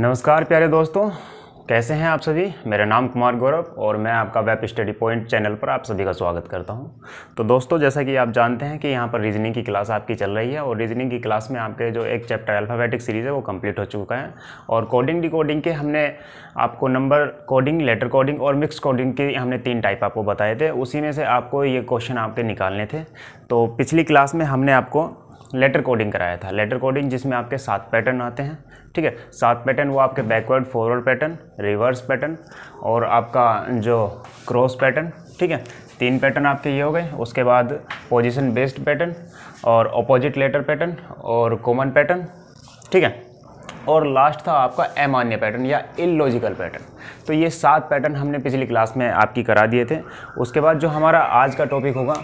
नमस्कार प्यारे दोस्तों कैसे हैं आप सभी मेरा नाम कुमार गौरव और मैं आपका वेब स्टडी पॉइंट चैनल पर आप सभी का स्वागत करता हूं तो दोस्तों जैसा कि आप जानते हैं कि यहां पर रीजनिंग की क्लास आपकी चल रही है और रीजनिंग की क्लास में आपके जो एक चैप्टर अल्फ़ाबेटिक सीरीज़ है वो कंप्लीट हो चुका है और कोडिंग डिकोडिंग के हमने आपको नंबर कोडिंग लेटर कोडिंग और मिक्स कोडिंग के हमने तीन टाइप आपको बताए थे उसी में से आपको ये क्वेश्चन आपके निकालने थे तो पिछली क्लास में हमने आपको लेटर कोडिंग कराया था लेटर कोडिंग जिसमें आपके सात पैटर्न आते हैं ठीक है सात पैटर्न वो आपके backward forward pattern reverse pattern और आपका जो क्रॉस पैटर्न ठीक है तीन पैटर्न आपके ये हो गए उसके बाद पोजिशन बेस्ड पैटर्न और अपोजिट लेटर पैटर्न और कॉमन पैटर्न ठीक है और लास्ट था आपका एमान्य पैटर्न या इलॉजिकल पैटर्न तो ये सात पैटर्न हमने पिछली क्लास में आपकी करा दिए थे उसके बाद जो हमारा आज का टॉपिक होगा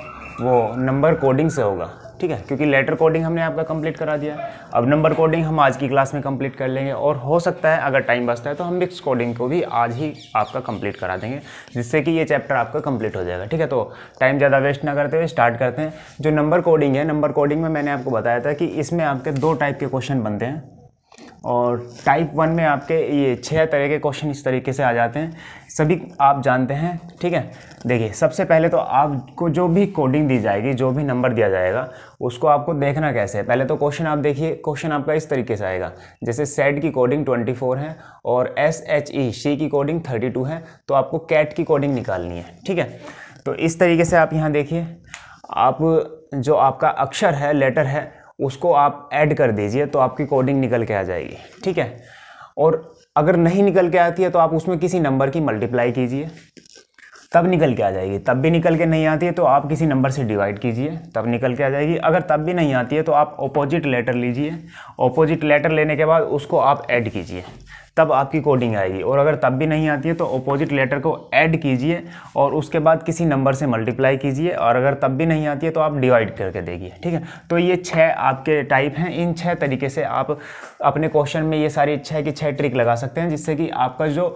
वो नंबर कोडिंग से होगा ठीक है क्योंकि लेटर कोडिंग हमने आपका कंप्लीट करा दिया अब नंबर कोडिंग हम आज की क्लास में कंप्लीट कर लेंगे और हो सकता है अगर टाइम बचता है तो हम मिक्स कोडिंग को भी आज ही आपका कंप्लीट करा देंगे जिससे कि ये चैप्टर आपका कंप्लीट हो जाएगा ठीक है तो टाइम ज़्यादा वेस्ट ना करते हुए स्टार्ट करते हैं जो नंबर कोडिंग है नंबर कोडिंग में मैंने आपको बताया था कि इसमें आपके दो टाइप के क्वेश्चन बनते हैं और टाइप वन में आपके ये छः तरह के क्वेश्चन इस तरीके से आ जाते हैं सभी आप जानते हैं ठीक है देखिए सबसे पहले तो आपको जो भी कोडिंग दी जाएगी जो भी नंबर दिया जाएगा उसको आपको देखना कैसे है पहले तो क्वेश्चन आप देखिए क्वेश्चन आपका इस तरीके से आएगा जैसे सेट की कोडिंग 24 है और एस एच ई सी की कोडिंग 32 है तो आपको कैट की कोडिंग निकालनी है ठीक है तो इस तरीके से आप यहाँ देखिए आप जो आपका अक्षर है लेटर है उसको आप ऐड कर दीजिए तो आपकी कोडिंग निकल के आ जाएगी ठीक है और अगर नहीं निकल के आती है तो आप उसमें किसी नंबर की मल्टीप्लाई कीजिए तब निकल के आ जाएगी तब भी निकल के नहीं आती है तो आप किसी नंबर से डिवाइड कीजिए तब निकल के आ जाएगी अगर तब भी नहीं आती है तो आप ऑपोजिट लेटर लीजिए ऑपोजिट लेटर लेने के बाद उसको आप ऐड कीजिए तब आपकी कोडिंग आएगी और अगर तब भी नहीं आती है तो अपोजिट लेटर को ऐड कीजिए और उसके बाद किसी नंबर से मल्टीप्लाई कीजिए और अगर तब भी नहीं आती है तो आप डिवाइड करके देगी ठीक है तो ये छः आपके टाइप हैं इन छः तरीके से आप अपने क्वेश्चन में ये सारी छः की छः ट्रिक लगा सकते हैं जिससे कि आपका जो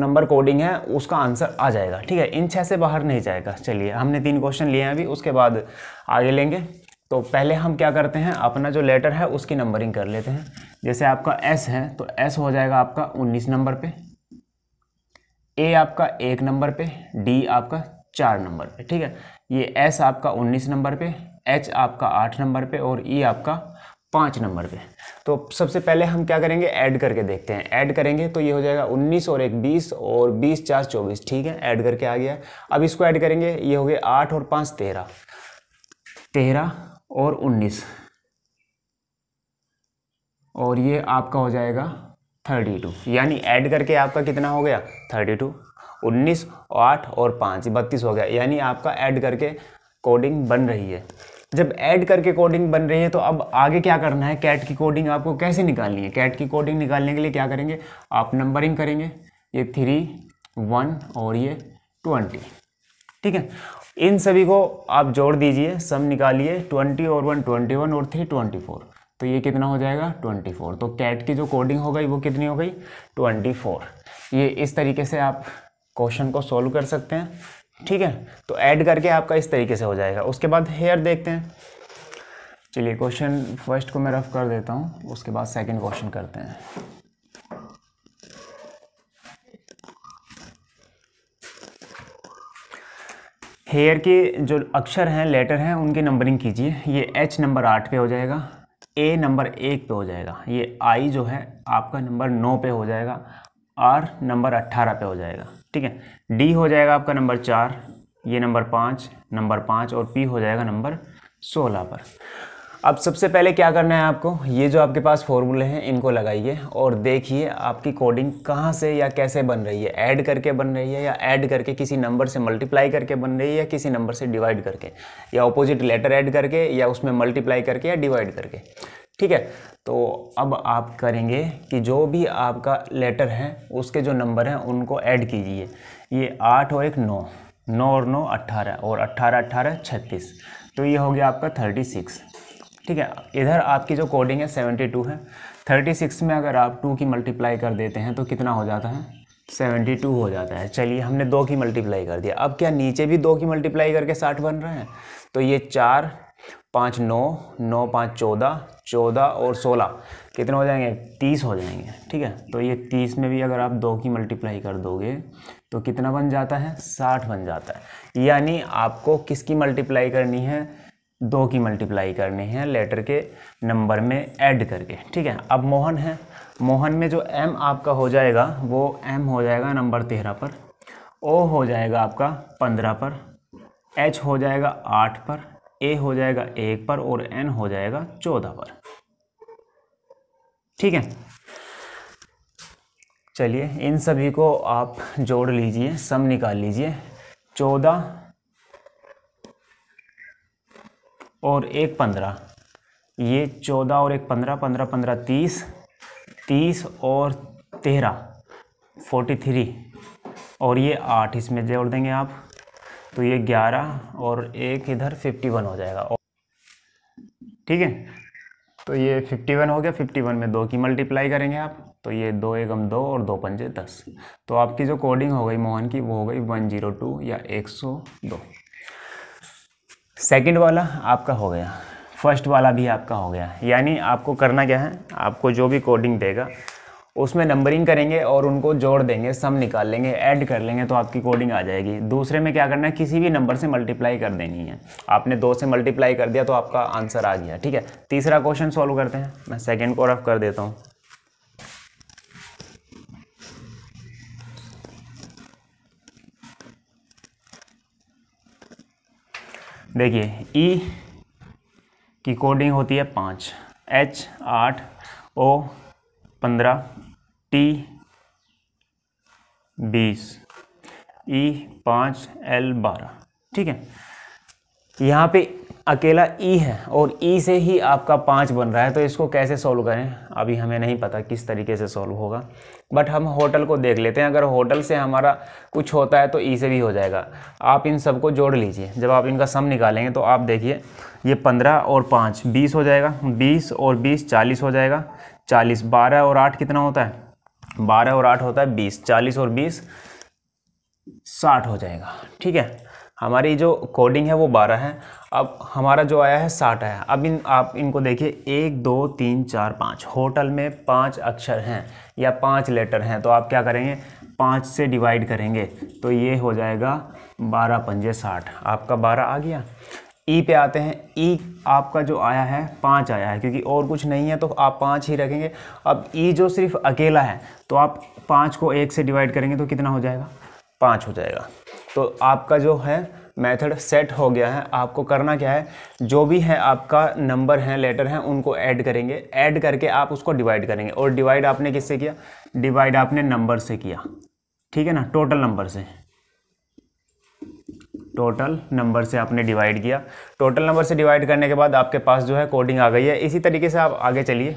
नंबर कोडिंग है उसका आंसर आ जाएगा ठीक है इन छः से बाहर नहीं जाएगा चलिए हमने तीन क्वेश्चन लिए हैं अभी उसके बाद आगे लेंगे तो पहले हम क्या करते हैं अपना जो लेटर है उसकी नंबरिंग कर लेते हैं जैसे आपका एस है तो एस हो जाएगा आपका उन्नीस नंबर पे ए आपका एक नंबर पे डी आपका चार नंबर पे ठीक है ये एस आपका उन्नीस नंबर पे एच आपका आठ नंबर पे और ई e आपका पाँच नंबर पे तो सबसे पहले हम क्या करेंगे ऐड करके देखते हैं ऐड करेंगे तो ये हो जाएगा 19 और एक 20 और 20 चार 24 ठीक है ऐड करके आ गया अब इसको ऐड करेंगे ये हो गया आठ और पाँच तेरह तेरह और उन्नीस और ये आपका हो जाएगा थर्टी टू यानी ऐड करके आपका कितना हो गया थर्टी टू उन्नीस आठ और पाँच बत्तीस हो गया यानी आपका ऐड करके कोडिंग बन रही है जब ऐड करके कोडिंग बन रही है तो अब आगे क्या करना है कैट की कोडिंग आपको कैसे निकालनी है कैट की कोडिंग निकालने के लिए क्या करेंगे आप नंबरिंग करेंगे ये थ्री वन और ये ट्वेंटी ठीक है इन सभी को आप जोड़ दीजिए सम निकालिए ट्वेंटी और वन ट्वेंटी वन और थ्री ट्वेंटी फोर तो ये कितना हो जाएगा ट्वेंटी फोर तो कैट की जो कोडिंग हो गई वो कितनी हो गई ट्वेंटी फोर ये इस तरीके से आप क्वेश्चन को सॉल्व कर सकते हैं ठीक है तो ऐड करके आपका इस तरीके से हो जाएगा उसके बाद हेयर देखते हैं चलिए क्वेश्चन फर्स्ट को मैं रफ कर देता हूँ उसके बाद सेकेंड क्वेश्चन करते हैं हेयर के जो अक्षर हैं लेटर हैं उनके नंबरिंग कीजिए ये एच नंबर आठ पे हो जाएगा ए नंबर एक पे हो जाएगा ये आई जो है आपका नंबर नौ पे हो जाएगा आर नंबर अट्ठारह पे हो जाएगा ठीक है डी हो जाएगा आपका नंबर चार ये नंबर पाँच नंबर पाँच और पी हो जाएगा नंबर सोलह पर अब सबसे पहले क्या करना है आपको ये जो आपके पास फॉर्मूले हैं इनको लगाइए और देखिए आपकी कोडिंग कहाँ से या कैसे बन रही है ऐड करके बन रही है या ऐड करके किसी नंबर से मल्टीप्लाई करके बन रही है या किसी नंबर से डिवाइड करके या अपोजिट लेटर ऐड करके या उसमें मल्टीप्लाई करके या डिवाइड करके ठीक है तो अब आप करेंगे कि जो भी आपका लेटर है उसके जो नंबर हैं उनको ऐड कीजिए ये आठ और एक नौ नौ और नौ अट्ठारह और अट्ठारह अट्ठारह छत्तीस तो ये हो गया आपका थर्टी सिक्स ठीक है इधर आपकी जो कोडिंग है सेवेंटी टू है थर्टी सिक्स में अगर आप टू की मल्टीप्लाई कर देते हैं तो कितना हो जाता है सेवेंटी टू हो जाता है चलिए हमने दो की मल्टीप्लाई कर दिया अब क्या नीचे भी दो की मल्टीप्लाई करके साठ बन रहे हैं तो ये चार पाँच नौ नौ पाँच चौदह चौदह और सोलह कितने हो जाएंगे तीस हो जाएंगे ठीक है तो ये तीस में भी अगर आप दो की मल्टीप्लाई कर दोगे तो कितना बन जाता है साठ बन जाता है यानी आपको किसकी मल्टीप्लाई करनी है दो की मल्टीप्लाई करनी है लेटर के नंबर में ऐड करके ठीक है अब मोहन है मोहन में जो एम आपका हो जाएगा वो एम हो जाएगा नंबर तेरह पर ओ हो जाएगा आपका पंद्रह पर एच हो जाएगा आठ पर ए हो जाएगा एक पर और एन हो जाएगा चौदह पर ठीक है चलिए इन सभी को आप जोड़ लीजिए सम निकाल लीजिए चौदह और एक पंद्रह ये चौदह और एक पंद्रह पंद्रह पंद्रह तीस तीस और तेरह फोर्टी थ्री और ये आठ इसमें जोड़ देंगे आप तो ये ग्यारह और एक इधर फिफ्टी वन हो जाएगा ठीक है तो ये फिफ्टी वन हो गया फिफ्टी वन में दो की मल्टीप्लाई करेंगे आप तो ये दो एकम दो और दो पंजे दस तो आपकी जो कोडिंग हो गई मोहन की वो हो गई वन जीरो टू या एक सौ दो सेकंड वाला आपका हो गया फर्स्ट वाला भी आपका हो गया यानी आपको करना क्या है आपको जो भी कोडिंग देगा उसमें नंबरिंग करेंगे और उनको जोड़ देंगे सम निकाल लेंगे ऐड कर लेंगे तो आपकी कोडिंग आ जाएगी दूसरे में क्या करना है किसी भी नंबर से मल्टीप्लाई कर देनी है आपने दो से मल्टीप्लाई कर दिया तो आपका आंसर आ गया ठीक है तीसरा क्वेश्चन सॉल्व करते हैं मैं सेकेंड को रफ कर देता हूँ देखिए ई e की कोडिंग होती है पाँच एच आठ ओ पंद्रह टी बीस ई e पाँच एल बारह ठीक है यहाँ पे अकेला ई e है और ई से ही आपका पाँच बन रहा है तो इसको कैसे सॉल्व करें अभी हमें नहीं पता किस तरीके से सॉल्व होगा बट हम होटल को देख लेते हैं अगर होटल से हमारा कुछ होता है तो ई से भी हो जाएगा आप इन सबको जोड़ लीजिए जब आप इनका सम निकालेंगे तो आप देखिए ये पंद्रह और पाँच बीस हो जाएगा बीस और बीस चालीस हो जाएगा चालीस बारह और आठ कितना होता है बारह और आठ होता है बीस चालीस और बीस साठ हो जाएगा ठीक है हमारी जो कोडिंग है वो बारह है अब हमारा जो आया है साठ आया अब इन आप इनको देखिए एक दो तीन चार पाँच होटल में पाँच अक्षर हैं या पाँच लेटर हैं तो आप क्या करेंगे पाँच से डिवाइड करेंगे तो ये हो जाएगा बारह पंजे साठ आपका बारह आ गया ई e पे आते हैं ई e आपका जो आया है पाँच आया है क्योंकि और कुछ नहीं है तो आप पाँच ही रखेंगे अब ई e जो सिर्फ अकेला है तो आप पाँच को एक से डिवाइड करेंगे तो कितना हो जाएगा पाँच हो जाएगा तो आपका जो है मेथड सेट हो गया है आपको करना क्या है जो भी है आपका नंबर है लेटर है उनको ऐड करेंगे ऐड करके आप उसको डिवाइड करेंगे और डिवाइड आपने किससे किया डिवाइड आपने नंबर से किया ठीक है ना टोटल नंबर से टोटल नंबर से आपने डिवाइड किया टोटल नंबर से डिवाइड करने के बाद आपके पास जो है कोडिंग आ गई है इसी तरीके से आप आगे चलिए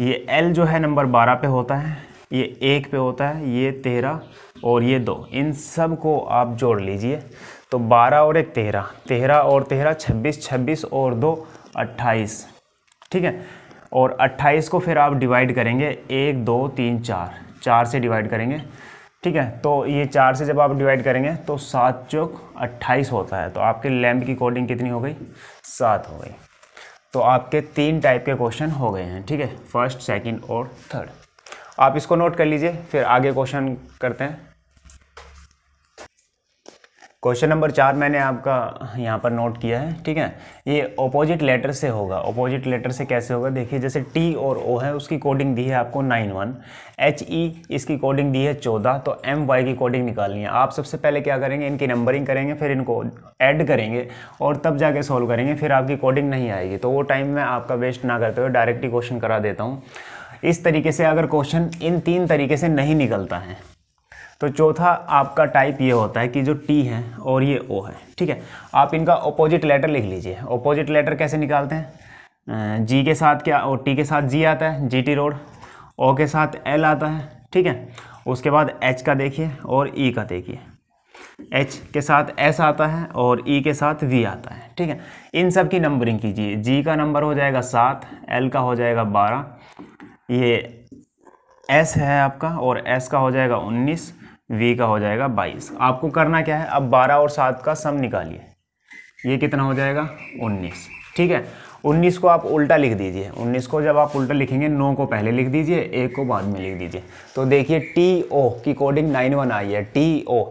ये एल जो है नंबर बारह पे होता है ये एक पे होता है ये तेरह और ये दो इन सब को आप जोड़ लीजिए तो बारह और एक तेरह तेरह और तेरह छब्बीस छब्बीस और दो अट्ठाईस ठीक है और अट्ठाईस को फिर आप डिवाइड करेंगे एक दो तीन चार चार से डिवाइड करेंगे ठीक है तो ये चार से जब आप डिवाइड करेंगे तो सात चौक अट्ठाईस होता है तो आपके लैम्प की कोडिंग कितनी हो गई सात हो गई तो आपके तीन टाइप के क्वेश्चन हो गए हैं ठीक है फर्स्ट सेकंड और थर्ड आप इसको नोट कर लीजिए फिर आगे क्वेश्चन करते हैं क्वेश्चन नंबर चार मैंने आपका यहाँ पर नोट किया है ठीक है ये अपोजिट लेटर से होगा ओपोजिट लेटर से कैसे होगा देखिए जैसे टी और ओ है उसकी कोडिंग दी है आपको नाइन वन एच ई इसकी कोडिंग दी है चौदह तो एम वाई की कोडिंग निकालनी है आप सबसे पहले क्या करेंगे इनकी नंबरिंग करेंगे फिर इनको ऐड करेंगे और तब जाके सॉल्व करेंगे फिर आपकी कोडिंग नहीं आएगी तो वो टाइम मैं आपका वेस्ट ना करते हुए डायरेक्ट ही क्वेश्चन करा देता हूँ इस तरीके से अगर क्वेश्चन इन तीन तरीके से नहीं निकलता है तो चौथा आपका टाइप ये होता है कि जो टी है और ये ओ है ठीक है आप इनका ओपोजिट लेटर लिख लीजिए अपोजिट लेटर कैसे निकालते हैं जी के साथ क्या और टी के साथ जी आता है जी टी रोड ओ के साथ एल आता है ठीक है उसके बाद एच का देखिए और ई e का देखिए एच के साथ एस आता है और ई e के साथ वी आता है ठीक है इन सब की नंबरिंग कीजिए जी का नंबर हो जाएगा सात एल का हो जाएगा बारह ये एस है आपका और एस का हो जाएगा उन्नीस v का हो जाएगा 22 आपको करना क्या है अब 12 और 7 का सम निकालिए ये कितना हो जाएगा 19 ठीक है 19 को आप उल्टा लिख दीजिए 19 को जब आप उल्टा लिखेंगे 9 को पहले लिख दीजिए एक को बाद में लिख दीजिए तो देखिए टी ओ की कोडिंग 91 आई है टी ओ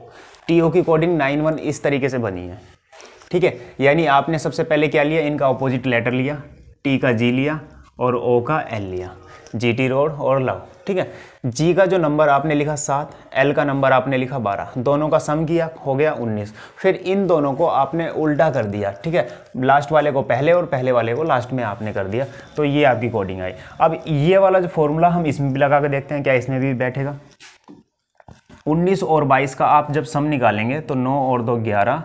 टी ओ की कोडिंग 91 इस तरीके से बनी है ठीक है यानी आपने सबसे पहले क्या लिया इनका अपोजिट लेटर लिया टी का जी लिया और ओ का एल लिया जी टी रोड और लव ठीक है जी का जो नंबर आपने लिखा सात एल का नंबर आपने लिखा बारह दोनों का सम किया हो गया उन्नीस फिर इन दोनों को आपने उल्टा कर दिया ठीक है लास्ट वाले को पहले और पहले वाले को लास्ट में आपने कर दिया तो ये आपकी कोडिंग आई अब ये वाला जो फॉर्मूला हम इसमें भी लगा के देखते हैं क्या इसमें भी बैठेगा 19 और 22 का आप जब सम निकालेंगे तो 9 और 2 11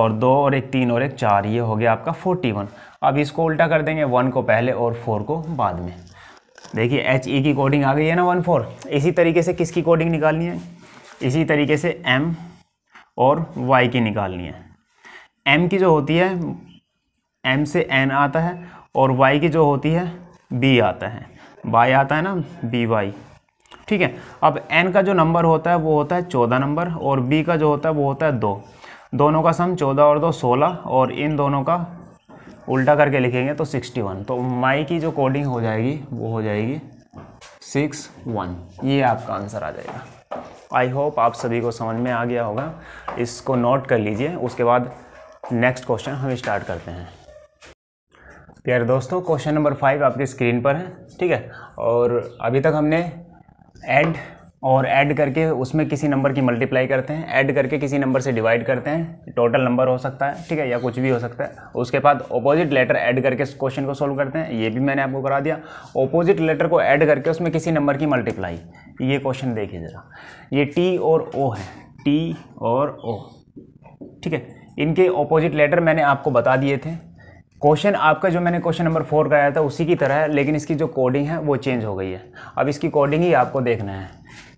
और 2 और एक 3 और एक 4 ये हो गया आपका 41 अब इसको उल्टा कर देंगे 1 को पहले और 4 को बाद में देखिए एच ई e की कोडिंग आ गई है ना वन फोर इसी तरीके से किसकी कोडिंग निकालनी है इसी तरीके से एम और वाई की निकालनी है एम की जो होती है एम से एन आता है और वाई की जो होती है बी आता है वाई आता है ना बी वाई ठीक है अब एन का जो नंबर होता है वो होता है चौदह नंबर और बी का जो होता है वो होता है दो दोनों का सम चौदह और दो सोलह और इन दोनों का उल्टा करके लिखेंगे तो सिक्सटी वन तो माई की जो कोडिंग हो जाएगी वो हो जाएगी सिक्स वन ये आपका आंसर आ जाएगा आई होप आप सभी को समझ में आ गया होगा इसको नोट कर लीजिए उसके बाद नेक्स्ट क्वेश्चन हम स्टार्ट करते हैं प्यारे दोस्तों क्वेश्चन नंबर फाइव आपकी स्क्रीन पर है ठीक है और अभी तक हमने एड और ऐड करके उसमें किसी नंबर की मल्टीप्लाई करते हैं ऐड करके किसी नंबर से डिवाइड करते हैं टोटल नंबर हो सकता है ठीक है या कुछ भी हो सकता है उसके बाद ऑपोजिट लेटर ऐड करके क्वेश्चन को सॉल्व करते हैं ये भी मैंने आपको करा दिया ऑपोजिट लेटर को ऐड करके उसमें किसी नंबर की मल्टीप्लाई ये क्वेश्चन देखिए ज़रा ये टी और ओ है टी और ओ ठीक है इनके ऑपोजिट लेटर मैंने आपको बता दिए थे क्वेश्चन आपका जो मैंने क्वेश्चन नंबर फोर कराया था उसी की तरह है लेकिन इसकी जो कोडिंग है वो चेंज हो गई है अब इसकी कोडिंग ही आपको देखना है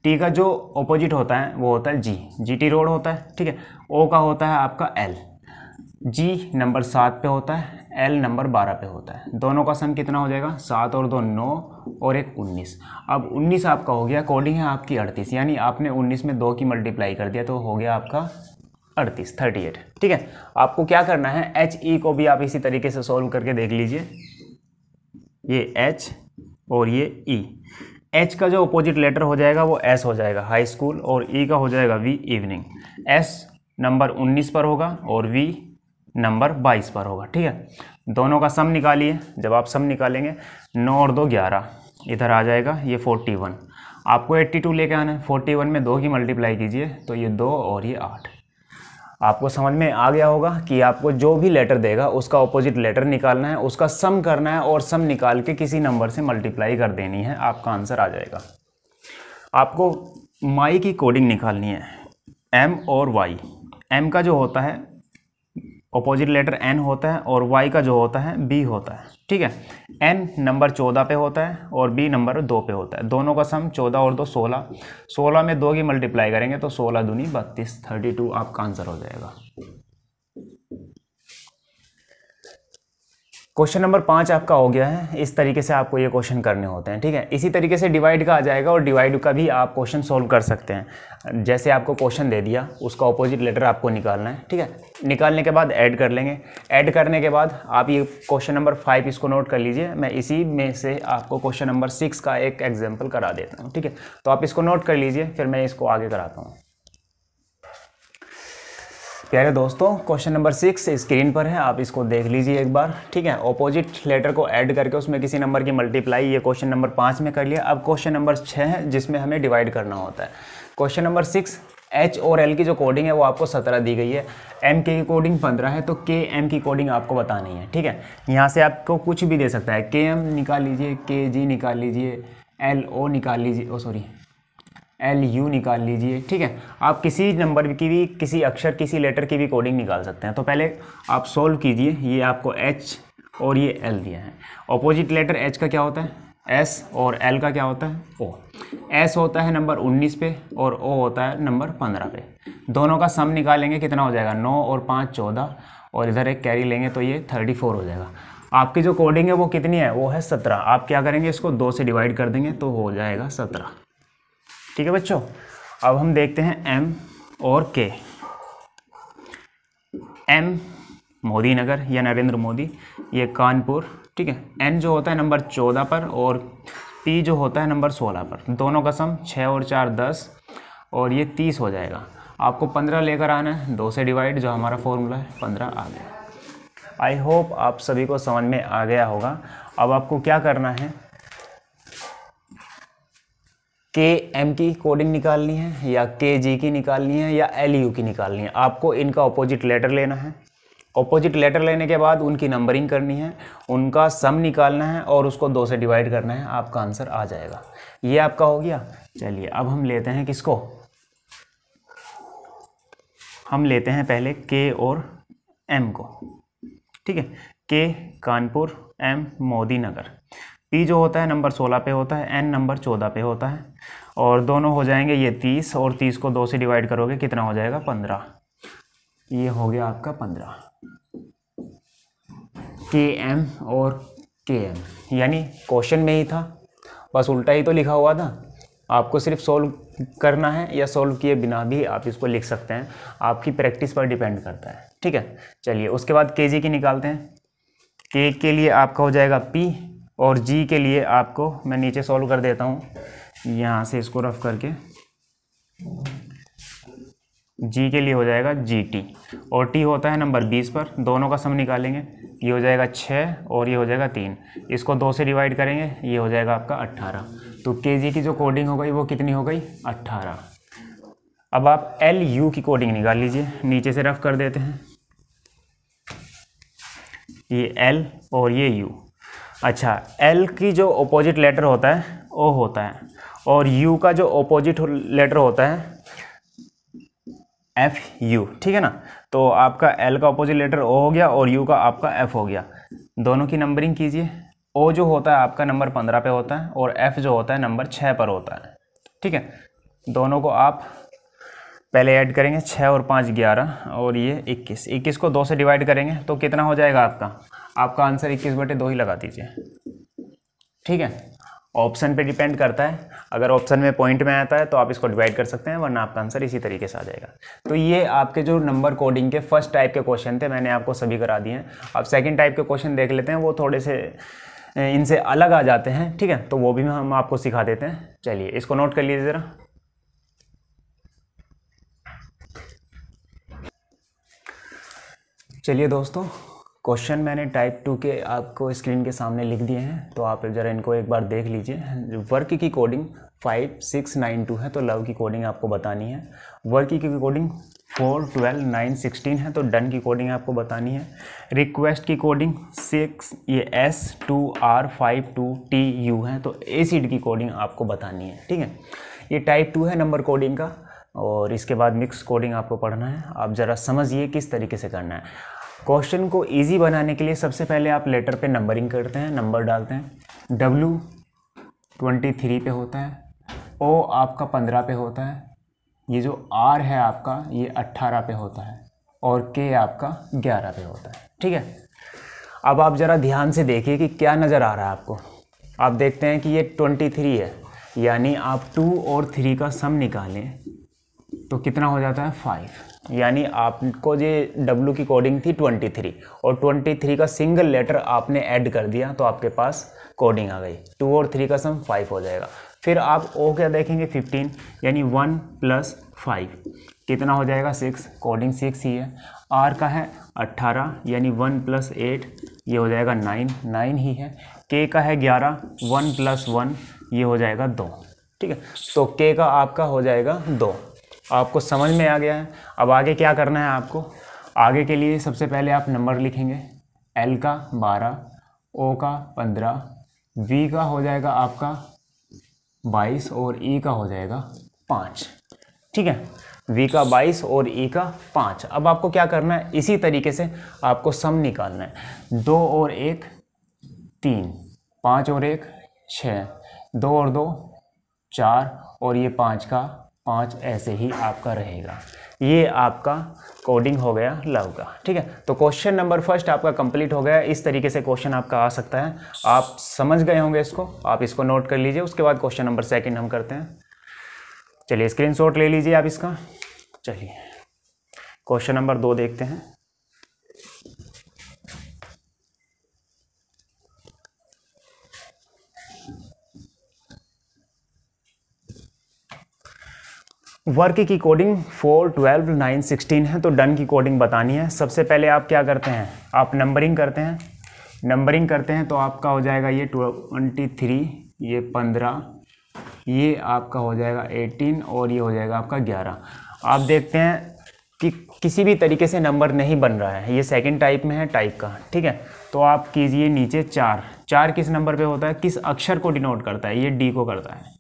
टी का जो ऑपोजिट होता है वो होता है जी जी टी रोड होता है ठीक है ओ का होता है आपका एल जी नंबर सात पे होता है एल नंबर बारह पे होता है दोनों का सम कितना हो जाएगा सात और दो नौ और एक उन्नीस अब उन्नीस आपका हो गया अकॉर्डिंग है आपकी अड़तीस यानी आपने उन्नीस में दो की मल्टीप्लाई कर दिया तो हो गया आपका अड़तीस थर्टी एट ठीक है आपको क्या करना है एच ई e को भी आप इसी तरीके से सॉल्व करके देख लीजिए ये एच और ये ई e. एच का जो अपोजिट लेटर हो जाएगा वो एस हो जाएगा हाई स्कूल और ई e का हो जाएगा वी इवनिंग एस नंबर 19 पर होगा और वी नंबर 22 पर होगा ठीक है दोनों का सम निकालिए जब आप सम निकालेंगे नौ और दो ग्यारह इधर आ जाएगा ये 41 आपको 82 लेके आना है 41 में दो की मल्टीप्लाई कीजिए तो ये दो और ये आठ आपको समझ में आ गया होगा कि आपको जो भी लेटर देगा उसका ऑपोजिट लेटर निकालना है उसका सम करना है और सम निकाल के किसी नंबर से मल्टीप्लाई कर देनी है आपका आंसर आ जाएगा आपको माई की कोडिंग निकालनी है एम और वाई एम का जो होता है अपोजिट लेटर एन होता है और वाई का जो होता है बी होता है ठीक है एन नंबर चौदह पे होता है और बी नंबर दो पे होता है दोनों का सम चौदह और दो सोलह सोलह में दो की मल्टीप्लाई करेंगे तो सोलह दूनी बत्तीस थर्टी टू आपका आंसर हो जाएगा क्वेश्चन नंबर पाँच आपका हो गया है इस तरीके से आपको ये क्वेश्चन करने होते हैं ठीक है इसी तरीके से डिवाइड का आ जाएगा और डिवाइड का भी आप क्वेश्चन सॉल्व कर सकते हैं जैसे आपको क्वेश्चन दे दिया उसका ऑपोजिट लेटर आपको निकालना है ठीक है निकालने के बाद ऐड कर लेंगे ऐड करने के बाद आप ये क्वेश्चन नंबर फाइव इसको नोट कर लीजिए मैं इसी में से आपको क्वेश्चन नंबर सिक्स का एक एग्जाम्पल करा देता हूँ ठीक है तो आप इसको नोट कर लीजिए फिर मैं इसको आगे कराता हूँ प्यारे दोस्तों क्वेश्चन नंबर सिक्स स्क्रीन पर है आप इसको देख लीजिए एक बार ठीक है ऑपोजिट लेटर को ऐड करके उसमें किसी नंबर की मल्टीप्लाई ये क्वेश्चन नंबर पाँच में कर लिया अब क्वेश्चन नंबर छः है जिसमें हमें डिवाइड करना होता है क्वेश्चन नंबर सिक्स एच और एल की जो कोडिंग है वो आपको सत्रह दी गई है एम के की कोडिंग पंद्रह है तो के एम की कोडिंग आपको बतानी है ठीक है यहाँ से आपको कुछ भी दे सकता है के एम निकाल लीजिए के जी निकाल लीजिए एल ओ निकाल लीजिए ओ सॉरी एल यू निकाल लीजिए ठीक है आप किसी नंबर की भी किसी अक्षर किसी लेटर की भी कोडिंग निकाल सकते हैं तो पहले आप सोल्व कीजिए ये आपको एच और ये एल दिया है अपोजिट लेटर एच का क्या होता है एस और एल का क्या होता है ओ एस होता है नंबर 19 पे और ओ होता है नंबर 15 पे दोनों का सम निकालेंगे कितना हो जाएगा नौ और पाँच चौदह और इधर एक कैरी लेंगे तो ये फोर हो जाएगा आपकी जो कोडिंग है वो कितनी है वो है सत्रह आप क्या करेंगे इसको दो से डिवाइड कर देंगे तो हो जाएगा सत्रह ठीक है बच्चों अब हम देखते हैं एम और के एम मोदी नगर या नरेंद्र मोदी ये कानपुर ठीक है एन जो होता है नंबर चौदह पर और पी जो होता है नंबर सोलह पर दोनों का सम छः और चार दस और ये तीस हो जाएगा आपको पंद्रह लेकर आना है दो से डिवाइड जो हमारा फॉर्मूला है पंद्रह आ गया आई होप आप सभी को समझ में आ गया होगा अब आपको क्या करना है के एम की कोडिंग निकालनी है या के जी की निकालनी है या एल यू की निकालनी है आपको इनका ऑपोजिट लेटर लेना है अपोजिट लेटर लेने के बाद उनकी नंबरिंग करनी है उनका सम निकालना है और उसको दो से डिवाइड करना है आपका आंसर आ जाएगा ये आपका हो गया चलिए अब हम लेते हैं किसको हम लेते हैं पहले के और एम को ठीक है के Kanpur M Modi Nagar P e जो होता है नंबर सोलह पे होता है एन नंबर चौदह पे होता है और दोनों हो जाएंगे ये तीस और तीस को दो से डिवाइड करोगे कितना हो जाएगा पंद्रह ये हो गया आपका पंद्रह के एम और के एम यानी क्वेश्चन में ही था बस उल्टा ही तो लिखा हुआ था आपको सिर्फ सोल्व करना है या सोल्व किए बिना भी आप इसको लिख सकते हैं आपकी प्रैक्टिस पर डिपेंड करता है ठीक है चलिए उसके बाद के जी की निकालते हैं के के लिए आपका हो जाएगा पी और जी के लिए आपको मैं नीचे सॉल्व कर देता हूँ यहाँ से इसको रफ करके जी के लिए हो जाएगा जी टी और टी होता है नंबर बीस पर दोनों का सम निकालेंगे ये हो जाएगा छः और ये हो जाएगा तीन इसको दो से डिवाइड करेंगे ये हो जाएगा आपका अट्ठारह तो के जी की जो कोडिंग हो गई वो कितनी हो गई अट्ठारह अब आप एल यू की कोडिंग निकाल लीजिए नीचे से रफ कर देते हैं ये एल और ये यू अच्छा एल की जो अपोजिट लेटर होता है ओ होता है और यू का जो अपोजिट लेटर होता है एफ यू ठीक है ना तो आपका एल का अपोजिट लेटर ओ हो गया और यू का आपका एफ हो गया दोनों की नंबरिंग कीजिए ओ जो होता है आपका नंबर पंद्रह पे होता है और एफ जो होता है नंबर छः पर होता है ठीक है दोनों को आप पहले ऐड करेंगे छः और पाँच ग्यारह और ये इक्कीस इक्कीस को दो से डिवाइड करेंगे तो कितना हो जाएगा आपका आपका आंसर इक्कीस बटे दो ही लगा दीजिए ठीक है ऑप्शन पे डिपेंड करता है अगर ऑप्शन में पॉइंट में आता है तो आप इसको डिवाइड कर सकते हैं वरना आपका आंसर इसी तरीके से आ जाएगा तो ये आपके जो नंबर कोडिंग के फर्स्ट टाइप के क्वेश्चन थे मैंने आपको सभी करा दिए हैं अब सेकंड टाइप के क्वेश्चन देख लेते हैं वो थोड़े से इनसे अलग आ जाते हैं ठीक है तो वो भी हम आपको सिखा देते हैं चलिए इसको नोट कर लीजिए ज़रा चलिए दोस्तों क्वेश्चन मैंने टाइप टू के आपको स्क्रीन के सामने लिख दिए हैं तो आप ज़रा इनको एक बार देख लीजिए वर्क की coding five six nine two है तो लव की कोडिंग आपको बतानी है वर्क की coding four twelve nine sixteen है तो डन की कोडिंग आपको बतानी है रिक्वेस्ट की कोडिंग सिक्स ये S two R five two T U है तो एसिड की कोडिंग आपको बतानी है ठीक है ये टाइप टू है नंबर कोडिंग का और इसके बाद मिक्स कोडिंग आपको पढ़ना है आप ज़रा समझिए किस तरीके से करना है क्वेश्चन को ईजी बनाने के लिए सबसे पहले आप लेटर पे नंबरिंग करते हैं नंबर डालते हैं डब्लू ट्वेंटी थ्री पे होता है ओ आपका पंद्रह पे होता है ये जो आर है आपका ये अट्ठारह पे होता है और के आपका ग्यारह पे होता है ठीक है अब आप ज़रा ध्यान से देखिए कि क्या नज़र आ रहा है आपको आप देखते हैं कि ये ट्वेंटी थ्री है यानी आप टू और थ्री का सम निकालें तो कितना हो जाता है फाइव यानी आपको जो W की कोडिंग थी 23 और 23 का सिंगल लेटर आपने ऐड कर दिया तो आपके पास कोडिंग आ गई टू और थ्री का सम फाइव हो जाएगा फिर आप ओ क्या देखेंगे 15 यानी वन प्लस फाइव कितना हो जाएगा सिक्स कोडिंग सिक्स ही है आर का है अट्ठारह यानी वन प्लस एट ये हो जाएगा नाइन नाइन ही है के का है ग्यारह वन प्लस वन ये हो जाएगा दो ठीक है तो के का आपका हो जाएगा दो आपको समझ में आ गया है अब आगे क्या करना है आपको आगे के लिए सबसे पहले आप नंबर लिखेंगे एल का बारह ओ का पंद्रह वी का हो जाएगा आपका बाईस और ई e का हो जाएगा पाँच ठीक है वी का बाईस और ई e का पाँच अब आपको क्या करना है इसी तरीके से आपको सम निकालना है दो और एक तीन पाँच और एक छः दो और दो चार और ये पाँच का पाँच ऐसे ही आपका रहेगा ये आपका कोडिंग हो गया लव का ठीक है तो क्वेश्चन नंबर फर्स्ट आपका कंप्लीट हो गया इस तरीके से क्वेश्चन आपका आ सकता है आप समझ गए होंगे इसको आप इसको नोट कर लीजिए उसके बाद क्वेश्चन नंबर सेकंड हम करते हैं चलिए स्क्रीनशॉट ले लीजिए आप इसका चलिए क्वेश्चन नंबर दो देखते हैं वर्क की coding four twelve nine sixteen है तो डन की कोडिंग बतानी है सबसे पहले आप क्या करते हैं आप नंबरिंग करते हैं नंबरिंग करते हैं तो आपका हो जाएगा ये ट्वेंटी थ्री ये पंद्रह ये आपका हो जाएगा एटीन और ये हो जाएगा आपका ग्यारह आप देखते हैं कि किसी भी तरीके से नंबर नहीं बन रहा है ये सेकंड टाइप में है टाइप का ठीक है तो आप कीजिए नीचे चार चार किस नंबर पे होता है किस अक्षर को डिनोट करता है ये डी को करता है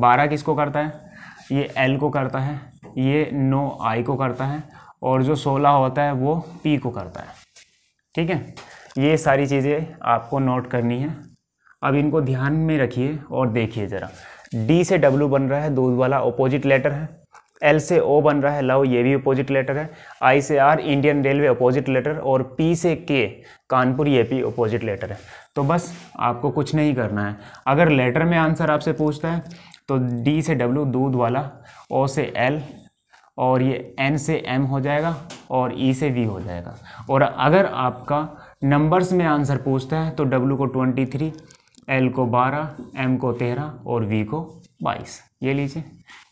बारह किसको करता है ये एल को करता है ये नो आई को करता है और जो सोलह होता है वो पी को करता है ठीक है ये सारी चीज़ें आपको नोट करनी है अब इनको ध्यान में रखिए और देखिए ज़रा डी से डब्लू बन रहा है दूध वाला अपोजिट लेटर है एल से ओ बन रहा है लव ये भी अपोजिट लेटर है आई से R Indian railway opposite letter और पी से के कानपुर ये भी अपोजिट लेटर है तो बस आपको कुछ नहीं करना है अगर लेटर में आंसर आपसे पूछता है तो डी से डब्ल्यू दूध वाला ओ से एल और ये एन से एम हो जाएगा और ई e से वी हो जाएगा और अगर आपका नंबर्स में आंसर पूछता है तो डब्ल्यू को ट्वेंटी थ्री एल को बारह एम को तेरह और वी को बाईस ये लीजिए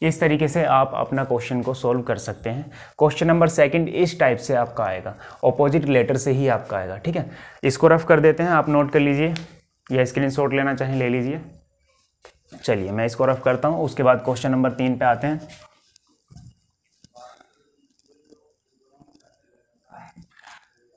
इस तरीके से आप अपना क्वेश्चन को सॉल्व कर सकते हैं क्वेश्चन नंबर सेकंड इस टाइप से आपका आएगा ऑपोजिट लेटर से ही आपका आएगा ठीक है इसको रफ कर देते हैं आप नोट कर लीजिए या स्क्रीन लेना चाहें ले लीजिए चलिए मैं इसको रफ करता हूँ उसके बाद क्वेश्चन नंबर तीन पे आते हैं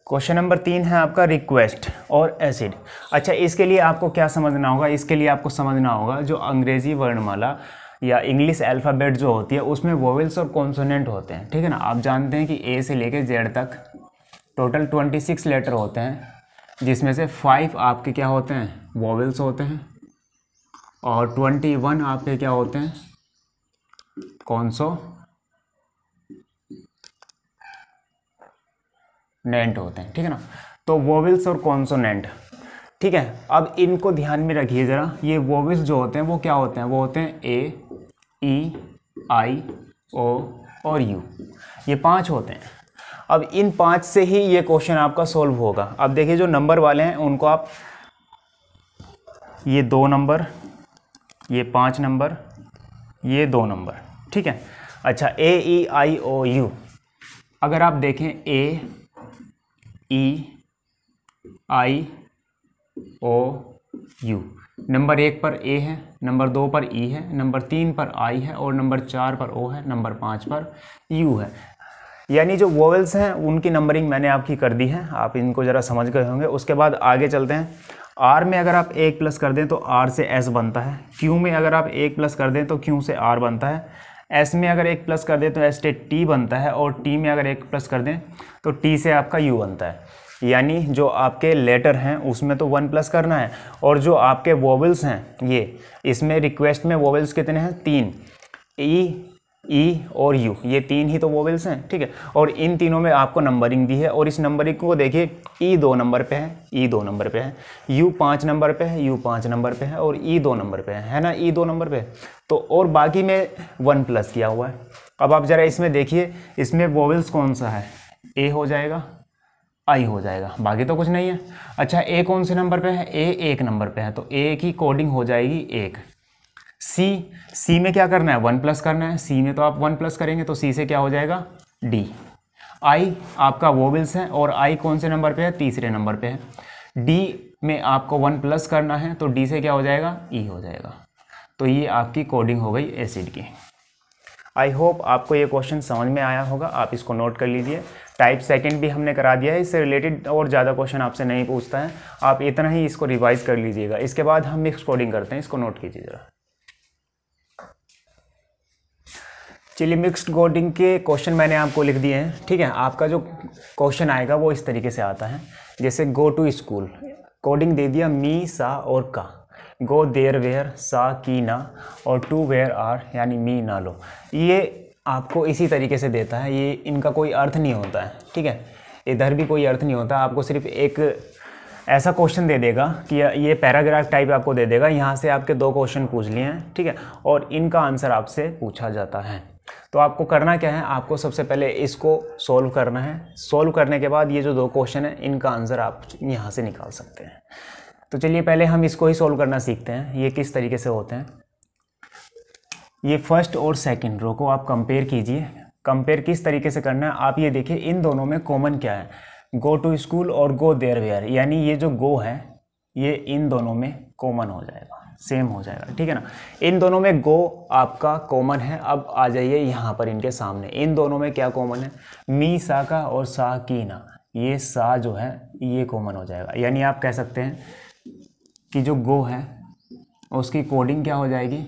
क्वेश्चन नंबर तीन है आपका रिक्वेस्ट और एसिड अच्छा इसके लिए आपको क्या समझना होगा इसके लिए आपको समझना होगा जो अंग्रेजी वर्णमाला या इंग्लिश अल्फ़ाबेट जो होती है उसमें वोवेल्स और कॉन्सोनेंट होते हैं ठीक है ना आप जानते हैं कि ए से लेके जेड तक टोटल ट्वेंटी सिक्स लेटर होते हैं जिसमें से फाइव आपके क्या होते हैं वोवेल्स होते हैं और ट्वेंटी वन आपके क्या होते हैं कौन सो नेंट होते हैं ठीक है ना तो वोविल्स और कॉन्सोनेंट ठीक है अब इनको ध्यान में रखिए ज़रा ये वोविल्स जो होते हैं वो क्या होते हैं वो होते हैं ए ई आई ओ और यू ये पांच होते हैं अब इन पांच से ही ये क्वेश्चन आपका सॉल्व होगा अब देखिए जो नंबर वाले हैं उनको आप ये दो नंबर ये पाँच नंबर ये दो नंबर ठीक है अच्छा ए ई आई ओ यू अगर आप देखें ए ई आई ओ यू नंबर एक पर ए है नंबर दो पर ई e है नंबर तीन पर आई है और नंबर चार पर ओ है नंबर पाँच पर यू है यानी जो वोवेल्स हैं उनकी नंबरिंग मैंने आपकी कर दी है आप इनको ज़रा समझ गए होंगे उसके बाद आगे चलते हैं आर में अगर आप एक प्लस कर दें तो आर से एस बनता है क्यू में अगर आप एक प्लस कर दें तो क्यू से आर बनता है एस में अगर एक प्लस कर दें तो एस से टी बनता है और टी में अगर एक प्लस कर दें तो टी से आपका यू बनता है यानी जो आपके लेटर हैं उसमें तो वन प्लस करना है और जो आपके वोवल्स हैं ये इसमें रिक्वेस्ट में वोवल्स कितने हैं तीन ई ई e और यू ये तीन ही तो वोवेल्स हैं ठीक है और इन तीनों में आपको नंबरिंग दी है और इस नंबरिंग को देखिए ई e दो नंबर पे है ई e दो नंबर पे है यू पाँच नंबर पे है यू पाँच नंबर पे है और ई e दो नंबर पे है है ना ई दो नंबर पे तो और बाकी में वन प्लस किया हुआ है अब आप ज़रा इसमें देखिए इसमें वोवेल्स कौन सा है ए हो जाएगा आई हो जाएगा बाकी तो कुछ नहीं है अच्छा ए कौन से नंबर पे है ए एक नंबर पे है तो ए की कोडिंग हो जाएगी एक सी सी में क्या करना है वन प्लस करना है सी में तो आप वन प्लस करेंगे तो सी से क्या हो जाएगा डी आई आपका वोबल्स है और आई कौन से नंबर पे है तीसरे नंबर पे है डी में आपको वन प्लस करना है तो डी से क्या हो जाएगा ई e हो जाएगा तो ये आपकी कोडिंग हो गई एसिड की आई होप आपको ये क्वेश्चन समझ में आया होगा आप इसको नोट कर लीजिए टाइप सेकंड भी हमने करा दिया है इससे रिलेटेड और ज़्यादा क्वेश्चन आपसे नहीं पूछता है आप इतना ही इसको रिवाइज़ कर लीजिएगा इसके बाद हम मिक्स कोडिंग करते हैं इसको नोट कीजिए ज़रा चिली मिक्स्ड कोडिंग के क्वेश्चन मैंने आपको लिख दिए हैं ठीक है आपका जो क्वेश्चन आएगा वो इस तरीके से आता है जैसे गो टू स्कूल कोडिंग दे दिया मी सा और का गो देर वेयर सा की ना और टू वेयर आर यानी मी ना लो ये आपको इसी तरीके से देता है ये इनका कोई अर्थ नहीं होता है ठीक है इधर भी कोई अर्थ नहीं होता आपको सिर्फ एक ऐसा क्वेश्चन दे देगा कि ये पैराग्राफ टाइप आपको दे देगा यहाँ से आपके दो क्वेश्चन पूछ लिए हैं ठीक है और इनका आंसर आपसे पूछा जाता है तो आपको करना क्या है आपको सबसे पहले इसको सॉल्व करना है सॉल्व करने के बाद ये जो दो क्वेश्चन हैं इनका आंसर आप यहाँ से निकाल सकते हैं तो चलिए पहले हम इसको ही सॉल्व करना सीखते हैं ये किस तरीके से होते हैं ये फर्स्ट और सेकंड रो को आप कंपेयर कीजिए कंपेयर किस तरीके से करना है आप ये देखिए इन दोनों में कॉमन क्या है गो टू स्कूल और गो देयर वेयर यानी ये जो गो है ये इन दोनों में कॉमन हो जाएगा सेम हो जाएगा ठीक है ना इन दोनों में गो आपका कॉमन है अब आ जाइए यहाँ पर इनके सामने इन दोनों में क्या कॉमन है मी सा का और सा की ना ये सा जो है ये कॉमन हो जाएगा यानी आप कह सकते हैं कि जो गो है उसकी कोडिंग क्या हो जाएगी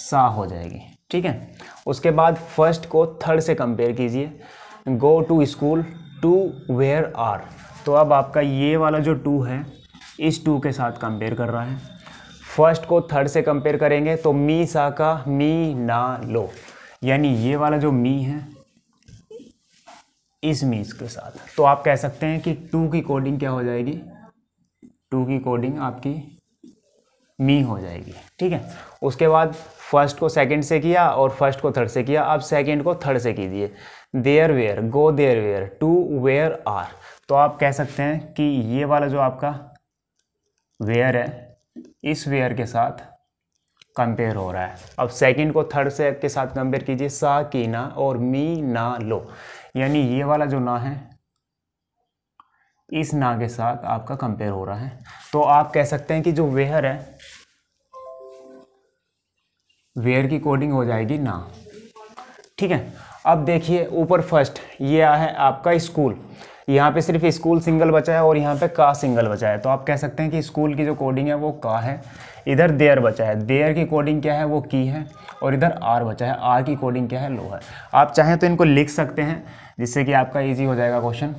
सा हो जाएगी ठीक है उसके बाद फर्स्ट को थर्ड से कंपेयर कीजिए go to school to where are तो अब आपका ये वाला जो टू है इस टू के साथ कंपेयर कर रहा है फर्स्ट को थर्ड से कंपेयर करेंगे तो मी सा का मी ना लो यानी ये वाला जो मी है इस मीज के साथ तो आप कह सकते हैं कि टू की कोडिंग क्या हो जाएगी टू की कोडिंग आपकी मी हो जाएगी ठीक है उसके बाद फर्स्ट को सेकंड से किया और फर्स्ट को थर्ड से किया अब सेकंड को थर्ड से कीजिए there where go there where to where are तो आप कह सकते हैं कि ये वाला जो आपका वेयर है इस वेयर के साथ कंपेयर हो रहा है अब सेकंड को थर्ड से के साथ कंपेयर कीजिए सा की ना और मी ना लो यानी ये वाला जो ना है इस ना के साथ आपका कंपेयर हो रहा है तो आप कह सकते हैं कि जो वेयर है वेयर की कोडिंग हो जाएगी ना ठीक है अब देखिए ऊपर फर्स्ट ये है आपका स्कूल यहाँ पे सिर्फ स्कूल सिंगल बचा है और यहाँ पे का सिंगल बचा है तो आप कह सकते हैं कि स्कूल की जो कोडिंग है वो का है इधर देयर बचा है देयर की कोडिंग क्या है वो की है और इधर आर बचा है आर की कोडिंग क्या है लो है आप चाहें तो इनको लिख सकते हैं जिससे कि आपका ईजी हो जाएगा क्वेश्चन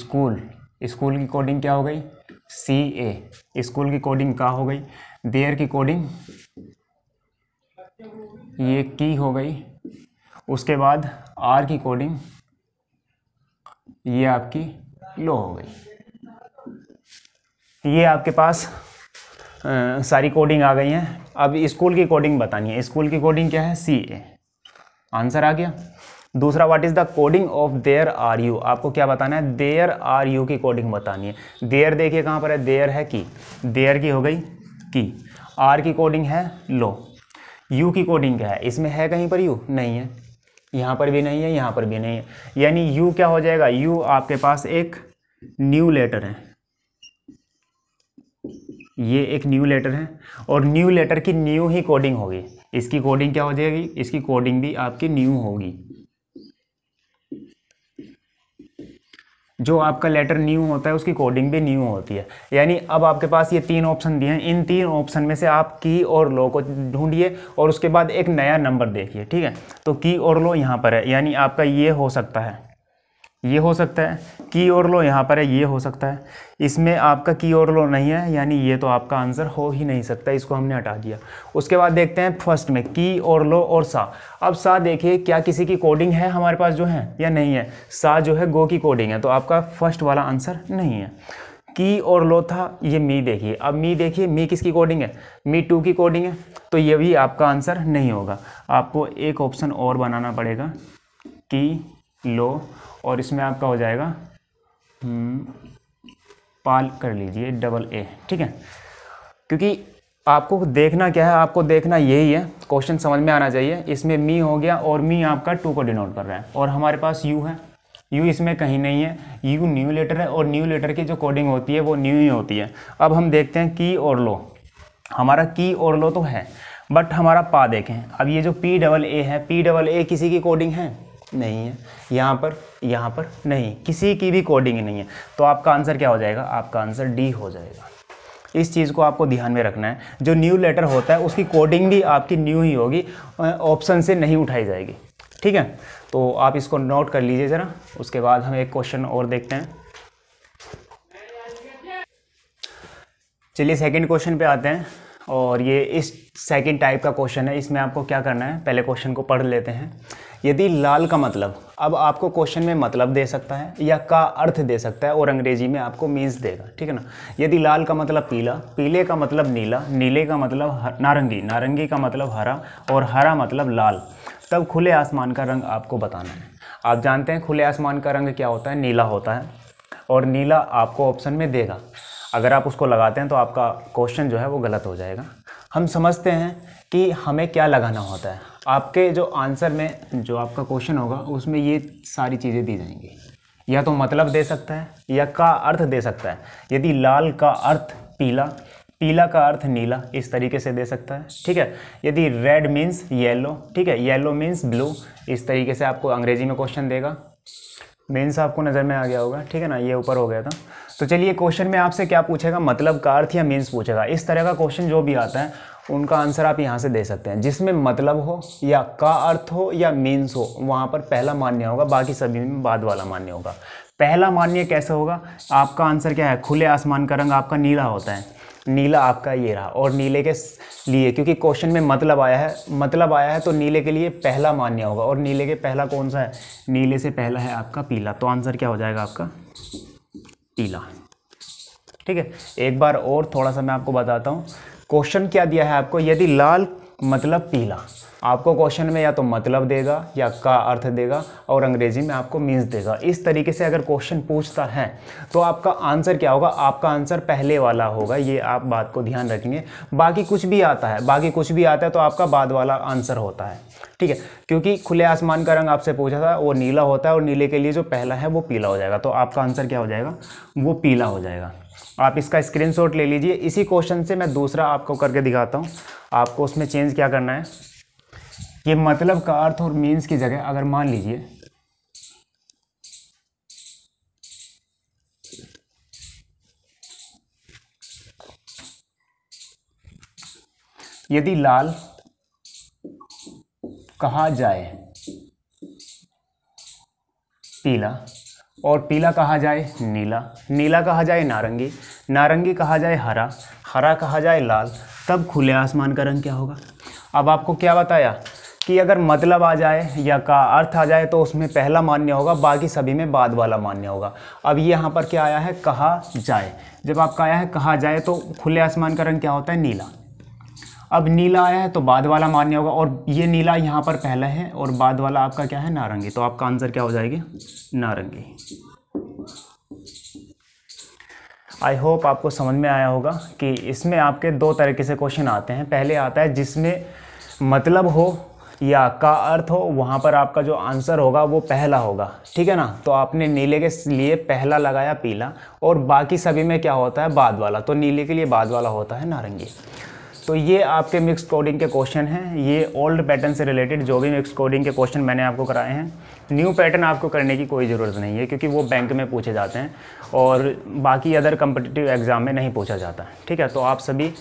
स्कूल स्कूल की कोडिंग क्या हो गई सी ए स्कूल की कोडिंग का हो गई देयर की कोडिंग ये की हो गई उसके बाद आर की कोडिंग ये आपकी लो हो गई ये आपके पास आ, सारी कोडिंग आ गई हैं अब स्कूल की कोडिंग बतानी है स्कूल की कोडिंग क्या है सी ए आंसर आ गया दूसरा what is the coding of there are you आपको क्या बताना है देयर आर यू की कोडिंग बतानी है देयर देखिए कहाँ पर है देयर है की देयर की हो गई की आर की कोडिंग है लो यू की कोडिंग क्या है इसमें है कहीं पर यू नहीं है यहाँ पर भी नहीं है यहाँ पर भी नहीं है यानी यू क्या हो जाएगा यू आपके पास एक न्यू लेटर है ये एक न्यू लेटर है और न्यू लेटर की न्यू ही कोडिंग होगी इसकी कोडिंग क्या हो जाएगी इसकी कोडिंग भी आपकी न्यू होगी जो आपका लेटर न्यू होता है उसकी कोडिंग भी न्यू होती है यानी अब आपके पास ये तीन ऑप्शन दिए हैं इन तीन ऑप्शन में से आप की और लो को ढूंढिए और उसके बाद एक नया नंबर देखिए ठीक है तो की और लो यहाँ पर है यानी आपका ये हो सकता है ये हो सकता है की और लो यहाँ पर है ये हो सकता है इसमें आपका की और लो नहीं है यानी ये तो आपका आंसर हो ही नहीं सकता इसको हमने हटा दिया उसके बाद देखते हैं फर्स्ट में की और लो और सा अब सा देखिए क्या किसी की कोडिंग है हमारे पास जो है या नहीं है सा जो है गो की कोडिंग है तो आपका फर्स्ट वाला आंसर नहीं है की और लो था ये मी देखिए अब मी देखिए मी किसकी कोडिंग है मी टू की कोडिंग है तो ये भी आपका आंसर नहीं होगा आपको एक ऑप्शन और बनाना पड़ेगा की लो और इसमें आपका हो जाएगा हम्म, पाल कर लीजिए डबल ए ठीक है क्योंकि आपको देखना क्या है आपको देखना यही है क्वेश्चन समझ में आना चाहिए इसमें मी हो गया और मी आपका टू को डिनोट कर रहा है और हमारे पास यू है यू इसमें कहीं नहीं है यू न्यू लेटर है और न्यू लेटर की जो कोडिंग होती है वो न्यू ही होती है अब हम देखते हैं की और लो हमारा की और लो तो है बट हमारा पा देखें अब ये जो पी डबल ए है पी डबल ए किसी की कोडिंग है नहीं है यहाँ पर यहाँ पर नहीं किसी की भी कोडिंग नहीं है तो आपका आंसर क्या हो जाएगा आपका आंसर डी हो जाएगा इस चीज़ को आपको ध्यान में रखना है जो न्यू लेटर होता है उसकी कोडिंग भी आपकी न्यू ही होगी ऑप्शन से नहीं उठाई जाएगी ठीक है तो आप इसको नोट कर लीजिए ज़रा उसके बाद हम एक क्वेश्चन और देखते हैं चलिए सेकेंड क्वेश्चन पे आते हैं और ये इस सेकंड टाइप का क्वेश्चन है इसमें आपको क्या करना है पहले क्वेश्चन को पढ़ लेते हैं यदि लाल का मतलब अब आपको क्वेश्चन में मतलब दे सकता है या का अर्थ दे सकता है और अंग्रेजी में आपको मीन्स देगा ठीक है ना यदि लाल का मतलब पीला पीले का मतलब नीला नीले का मतलब नारंगी नारंगी का मतलब हरा और हरा मतलब लाल तब खुले आसमान का रंग आपको बताना है आप जानते हैं खुले आसमान का रंग क्या होता है नीला होता है और नीला आपको ऑप्शन में देगा अगर आप उसको लगाते हैं तो आपका क्वेश्चन जो है वो गलत हो जाएगा हम समझते हैं कि हमें क्या लगाना होता है आपके जो आंसर में जो आपका क्वेश्चन होगा उसमें ये सारी चीज़ें दी जाएंगी या तो मतलब दे सकता है या का अर्थ दे सकता है यदि लाल का अर्थ पीला पीला का अर्थ नीला इस तरीके से दे सकता है ठीक है यदि रेड मीन्स येलो ठीक है येलो मीन्स ब्लू इस तरीके से आपको अंग्रेजी में क्वेश्चन देगा मेन्स आपको नज़र में आ गया होगा ठीक है ना ये ऊपर हो गया था तो चलिए क्वेश्चन में आपसे क्या पूछेगा मतलब का अर्थ या मेन्स पूछेगा इस तरह का क्वेश्चन जो भी आता है उनका आंसर आप यहाँ से दे सकते हैं जिसमें मतलब हो या का अर्थ हो या मेन्स हो वहाँ पर पहला मान्य होगा बाकी सभी में बाद वाला मान्य होगा पहला मान्य कैसे होगा आपका आंसर क्या है खुले आसमान का रंग आपका नीला होता है नीला आपका ये रहा और नीले के लिए क्योंकि क्वेश्चन में मतलब आया है मतलब आया है तो नीले के लिए पहला मान्य होगा और नीले के पहला कौन सा है नीले से पहला है आपका पीला तो आंसर क्या हो जाएगा आपका पीला ठीक है एक बार और थोड़ा सा मैं आपको बताता हूँ क्वेश्चन क्या दिया है आपको यदि लाल मतलब पीला आपको क्वेश्चन में या तो मतलब देगा या का अर्थ देगा और अंग्रेजी में आपको मीन्स देगा इस तरीके से अगर क्वेश्चन पूछता है तो आपका आंसर क्या होगा आपका आंसर पहले वाला होगा ये आप बात को ध्यान रखेंगे बाकी कुछ भी आता है बाकी कुछ भी आता है तो आपका बाद वाला आंसर होता है ठीक है क्योंकि खुले आसमान का रंग आपसे पूछा था वो नीला होता है और नीले के लिए जो पहला है वो पीला हो जाएगा तो आपका आंसर क्या हो जाएगा वो पीला हो जाएगा आप इसका स्क्रीनशॉट ले लीजिए इसी क्वेश्चन से मैं दूसरा आपको करके दिखाता हूँ आपको उसमें चेंज क्या करना है ये मतलब का अर्थ और मीन्स की जगह अगर मान लीजिए यदि लाल कहा जाए पीला और पीला कहा जाए नीला नीला कहा जाए नारंगी नारंगी कहा जाए हरा हरा कहा जाए लाल तब खुले आसमान का रंग क्या होगा अब आपको क्या बताया कि अगर मतलब आ जाए या का अर्थ आ जाए तो उसमें पहला मान्य होगा बाकी सभी में बाद वाला मान्य होगा अब ये यहाँ पर क्या आया है कहा जाए जब आपका आया है कहा जाए तो खुले आसमान का रंग क्या होता है नीला अब नीला आया है तो बाद वाला मान्य होगा और ये नीला यहाँ पर पहला है और बाद वाला आपका क्या है नारंगी तो आपका आंसर क्या हो जाएगी नारंगी आई होप आपको समझ में आया होगा कि इसमें आपके दो तरीके से क्वेश्चन आते हैं पहले आता है जिसमें मतलब हो या का अर्थ हो वहाँ पर आपका जो आंसर होगा वो पहला होगा ठीक है ना तो आपने नीले के लिए पहला लगाया पीला और बाकी सभी में क्या होता है बाद वाला तो नीले के लिए बाद वाला होता है नारंगी तो ये आपके मिक्स कोडिंग के क्वेश्चन हैं ये ओल्ड पैटर्न से रिलेटेड जो भी मिक्स कोडिंग के क्वेश्चन मैंने आपको कराए हैं न्यू पैटर्न आपको करने की कोई ज़रूरत नहीं है क्योंकि वो बैंक में पूछे जाते हैं और बाकी अदर कम्पटिटिव एग्ज़ाम में नहीं पूछा जाता ठीक है तो आप सभी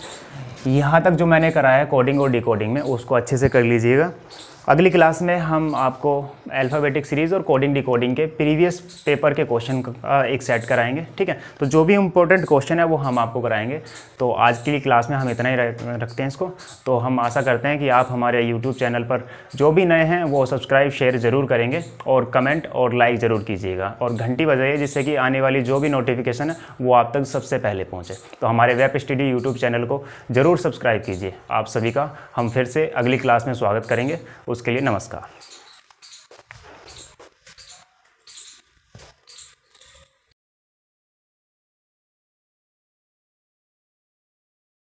यहाँ तक जो मैंने कराया है कोडिंग और डिकोडिंग में उसको अच्छे से कर लीजिएगा अगली क्लास में हम आपको अल्फ़ाबेटिक सीरीज़ और कोडिंग डिकोडिंग के प्रीवियस पेपर के क्वेश्चन एक सेट कराएंगे ठीक है तो जो भी इम्पोर्टेंट क्वेश्चन है वो हम आपको कराएंगे तो आज की क्लास में हम इतना ही रखते हैं इसको तो हम आशा करते हैं कि आप हमारे यूट्यूब चैनल पर जो भी नए हैं वो सब्सक्राइब शेयर ज़रूर करेंगे और कमेंट और लाइक ज़रूर कीजिएगा और घंटी बजाइए जिससे कि आने वाली जो भी नोटिफिकेशन है वो आप तक सबसे पहले पहुँचे तो हमारे वेब स्टडी यूट्यूब चैनल को ज़रूर सब्सक्राइब कीजिए आप सभी का हम फिर से अगली क्लास में स्वागत करेंगे उसके लिए नमस्कार